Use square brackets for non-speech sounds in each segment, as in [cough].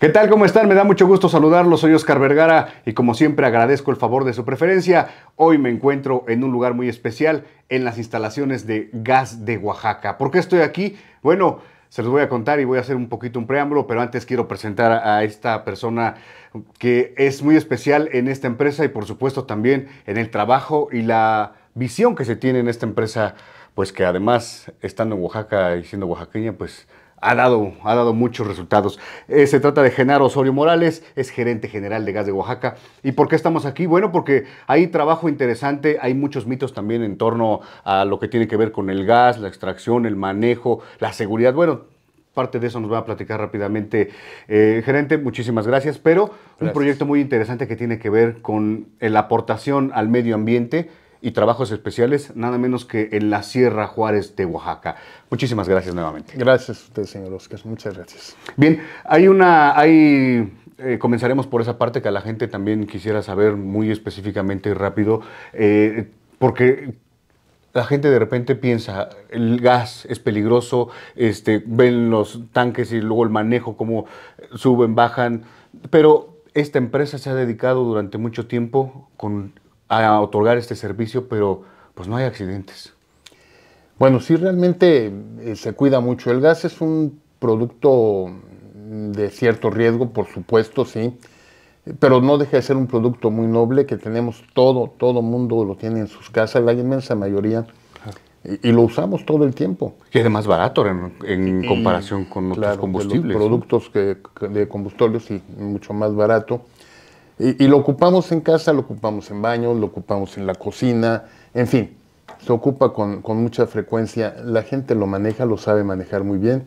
¿Qué tal? ¿Cómo están? Me da mucho gusto saludarlos. Soy Oscar Vergara y como siempre agradezco el favor de su preferencia. Hoy me encuentro en un lugar muy especial, en las instalaciones de Gas de Oaxaca. ¿Por qué estoy aquí? Bueno, se los voy a contar y voy a hacer un poquito un preámbulo, pero antes quiero presentar a esta persona que es muy especial en esta empresa y por supuesto también en el trabajo y la visión que se tiene en esta empresa, pues que además estando en Oaxaca y siendo oaxaqueña, pues ha dado, ha dado muchos resultados. Eh, se trata de Genaro Osorio Morales, es gerente general de Gas de Oaxaca. ¿Y por qué estamos aquí? Bueno, porque hay trabajo interesante, hay muchos mitos también en torno a lo que tiene que ver con el gas, la extracción, el manejo, la seguridad. Bueno, parte de eso nos va a platicar rápidamente eh, gerente, muchísimas gracias, pero un proyecto muy interesante que tiene que ver con eh, la aportación al medio ambiente y trabajos especiales, nada menos que en la Sierra Juárez de Oaxaca. Muchísimas gracias nuevamente. Gracias a señor Oscar. Muchas gracias. Bien, hay una, hay eh, comenzaremos por esa parte que la gente también quisiera saber muy específicamente y rápido, eh, porque la gente de repente piensa, el gas es peligroso, este, ven los tanques y luego el manejo, cómo suben, bajan, pero esta empresa se ha dedicado durante mucho tiempo con a otorgar este servicio, pero pues no hay accidentes. Bueno, sí realmente eh, se cuida mucho. El gas es un producto de cierto riesgo, por supuesto, sí, pero no deja de ser un producto muy noble que tenemos todo, todo mundo lo tiene en sus casas, la inmensa mayoría, y, lo usamos todo el tiempo. Y es más barato en, comparación con otros combustibles. productos de combustibles, sí, mucho más barato. Y, lo ocupamos en casa, lo ocupamos en baños, lo ocupamos en la cocina, en fin, se ocupa con, mucha frecuencia. La gente lo maneja, lo sabe manejar muy bien.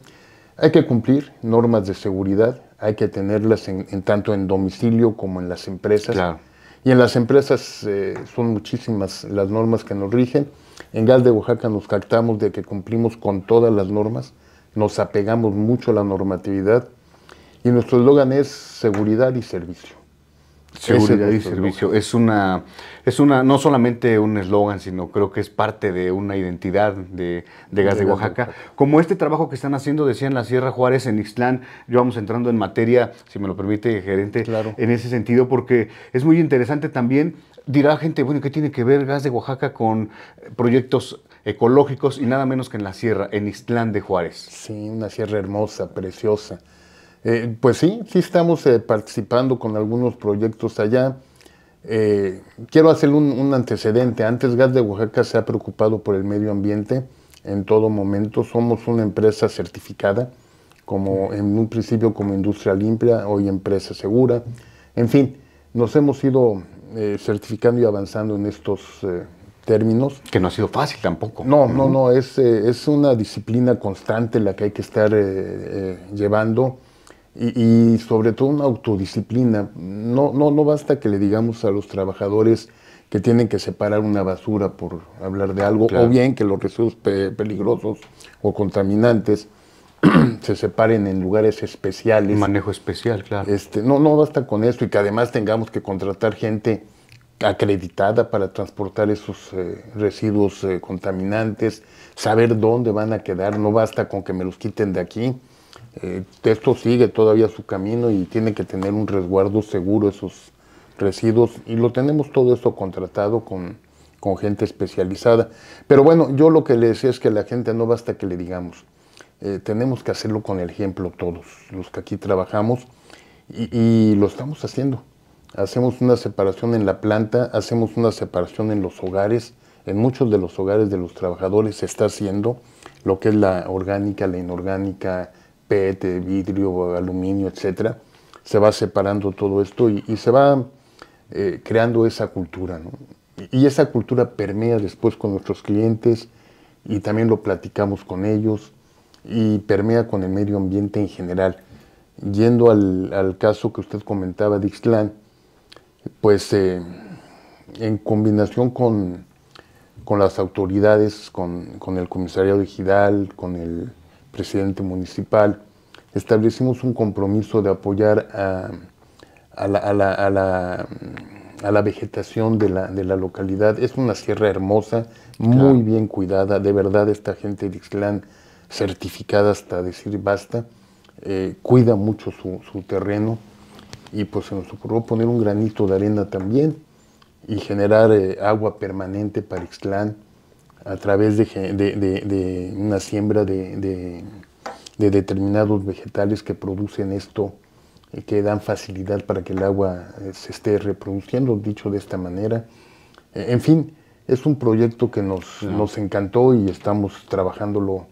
Hay que cumplir normas de seguridad, hay que tenerlas en, tanto en domicilio como en las empresas. Y en las empresas eh, son muchísimas las normas que nos rigen. En Gas de Oaxaca nos captamos de que cumplimos con todas las normas, nos apegamos mucho a la normatividad y nuestro eslogan es seguridad y servicio. Seguridad y servicio. Es una, es una, no solamente un eslogan, sino creo que es parte de una identidad de, Gas de, Oaxaca. Como este trabajo que están haciendo, decían, la Sierra Juárez, en Ixtlán, yo vamos entrando en materia, si me lo permite, gerente, claro. en ese sentido, porque es muy interesante también. Dirá gente, bueno, ¿qué tiene que ver Gas de Oaxaca con proyectos ecológicos y nada menos que en la Sierra, en Ixtlán de Juárez? Sí, una sierra hermosa, preciosa eh, pues sí, sí estamos eh, participando con algunos proyectos allá. Eh, quiero hacer un, antecedente. Antes Gas de Oaxaca se ha preocupado por el medio ambiente en todo momento. Somos una empresa certificada, como en un principio como industria limpia, hoy empresa segura. En fin, nos hemos ido certificando y avanzando en estos términos. Que no ha sido fácil tampoco. No, no, no, es, es una disciplina constante la que hay que estar llevando y, sobre todo una autodisciplina. No, no, no basta que le digamos a los trabajadores que tienen que separar una basura por hablar de algo, o bien que los residuos peligrosos o contaminantes [clears throat] se separen en lugares especiales. manejo especial, claro. Este, no, no basta con esto y que además tengamos que contratar gente acreditada para transportar esos eh, residuos eh, contaminantes, saber dónde van a quedar, no basta con que me los quiten de aquí, eh, esto sigue todavía su camino y tiene que tener un resguardo seguro esos residuos y lo tenemos todo esto contratado con, gente especializada. Pero bueno, yo lo que le decía es que la gente no basta que le digamos, eh, tenemos que hacerlo con el ejemplo todos, los que aquí trabajamos y, y lo estamos haciendo. Hacemos una separación en la planta, hacemos una separación en los hogares, en muchos de los hogares de los trabajadores se está haciendo lo que es la orgánica, la inorgánica, vidrio, aluminio, etcétera, se va separando todo esto y, se va eh, creando esa cultura. Y, esa cultura permea después con nuestros clientes y también lo platicamos con ellos y permea con el medio ambiente en general. Yendo al, caso que usted comentaba de Ixtlán, pues eh, en combinación con, con las autoridades, con, el comisariado digital, con el presidente municipal, establecimos un compromiso de apoyar a, la, vegetación de, la, localidad. Es una sierra hermosa, muy bien cuidada, de verdad esta gente de Ixlán, certificada hasta decir basta, eh, cuida mucho su, terreno y pues se nos ocurrió poner un granito de arena también y generar eh, agua permanente para Ixtlán a través de, una siembra de, determinados vegetales que producen esto, y eh, que dan facilidad para que el agua eh, se esté reproduciendo, dicho de esta manera. Eh, en fin, es un proyecto que nos, nos encantó y estamos trabajándolo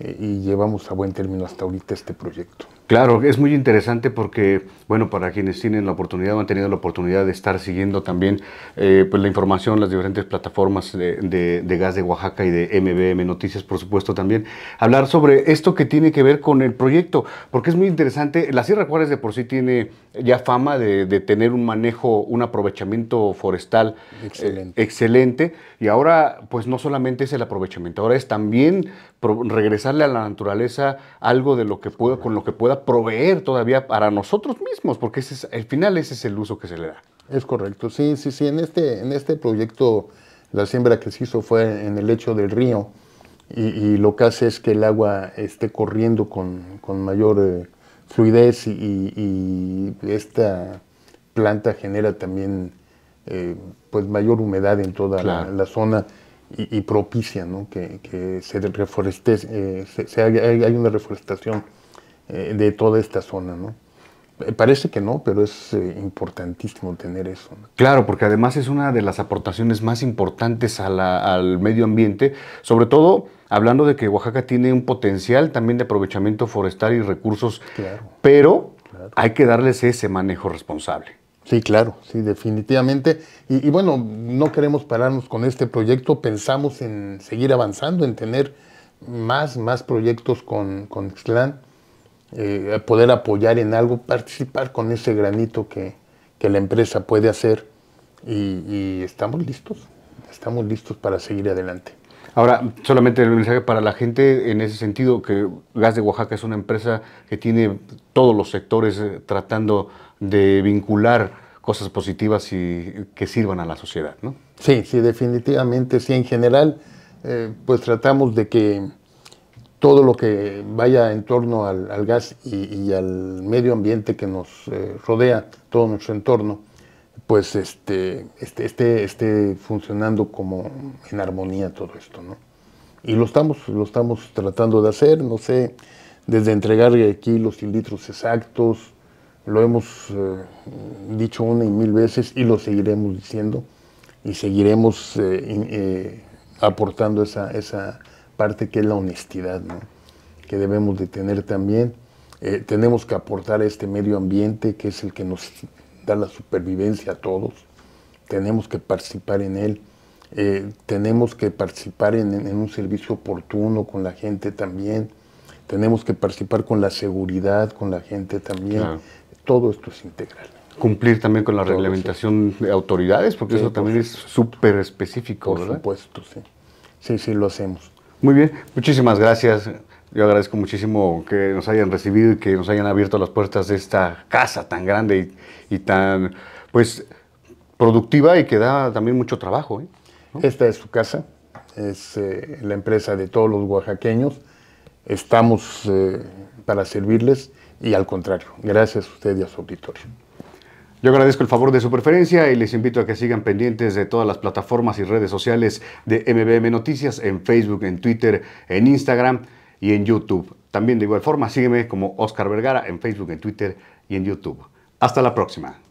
y llevamos a buen término hasta ahorita este proyecto. Claro, es muy interesante porque, bueno, para quienes tienen la oportunidad o han tenido la oportunidad de estar siguiendo también eh, pues la información, las diferentes plataformas de, gas de Oaxaca y de MBM Noticias, por supuesto, también, hablar sobre esto que tiene que ver con el proyecto, porque es muy interesante. La Sierra Juárez de por sí tiene ya fama de, tener un manejo, un aprovechamiento forestal eh, excelente. excelente. y ahora, pues no solamente es el aprovechamiento, ahora es también regresarle a la naturaleza algo de lo que pueda, con lo que pueda proveer todavía para nosotros mismos, porque ese es, al final ese es el uso que se le da. Es correcto, sí, sí, sí. En este, en este proyecto la siembra que se hizo fue en el lecho del río y, lo que hace es que el agua esté corriendo con, mayor eh, fluidez y, esta planta genera también eh, pues mayor humedad en toda la, zona y, propicia que, se reforeste, eh, se, hay una reforestación. Eh, de toda esta zona, ¿no? Eh, parece que no, pero es eh, importantísimo tener eso. Claro, porque además es una de las aportaciones más importantes al medio ambiente, sobre todo hablando de que Oaxaca tiene un potencial también de aprovechamiento forestal y recursos, claro. pero hay que darles ese manejo responsable. Sí, claro, sí, definitivamente. Y, bueno, no queremos pararnos con este proyecto, pensamos en seguir avanzando, en tener más, más proyectos con, con eh, poder apoyar en algo, participar con ese granito que, que la empresa puede hacer y, estamos listos, estamos listos para seguir adelante. Ahora, solamente el mensaje para la gente en ese sentido, que Gas de Oaxaca es una empresa que tiene todos los sectores eh, tratando de vincular cosas positivas y que sirvan a la sociedad, ¿no? Sí, sí, definitivamente, sí, en general, eh, pues tratamos de que todo lo que vaya en torno al, gas y, al medio ambiente que nos eh, rodea, todo nuestro entorno, pues esté este, este, este, funcionando como en armonía todo esto, ¿no? Y lo estamos, lo estamos tratando de hacer, no sé, desde entregar aquí los litros exactos, lo hemos eh, dicho una y mil veces y lo seguiremos diciendo y seguiremos eh, aportando esa, esa, parte que es la honestidad, que debemos de tener también. Eh, tenemos que aportar a este medio ambiente que es el que nos da la supervivencia a todos. Tenemos que participar en él. Eh, tenemos que participar en, un servicio oportuno con la gente también. Tenemos que participar con la seguridad, con la gente también. Todo esto es integral cumplir también con la reglamentación de autoridades, porque eso también es súper específico, por Por supuesto, sí. Sí, sí, lo hacemos. Muy bien, muchísimas gracias. Yo agradezco muchísimo que nos hayan recibido y que nos hayan abierto las puertas de esta casa tan grande y, tan, pues, productiva y que da también mucho trabajo. ¿eh? Esta es su casa, es eh, la empresa de todos los oaxaqueños. Estamos eh, para servirles y al contrario, gracias a usted y a su auditorio. Yo agradezco el favor de su preferencia y les invito a que sigan pendientes de todas las plataformas y redes sociales de MBM Noticias en Facebook, en Twitter, en Instagram y en YouTube. También de igual forma, sígueme como Oscar Vergara en Facebook, en Twitter y en YouTube. Hasta la próxima.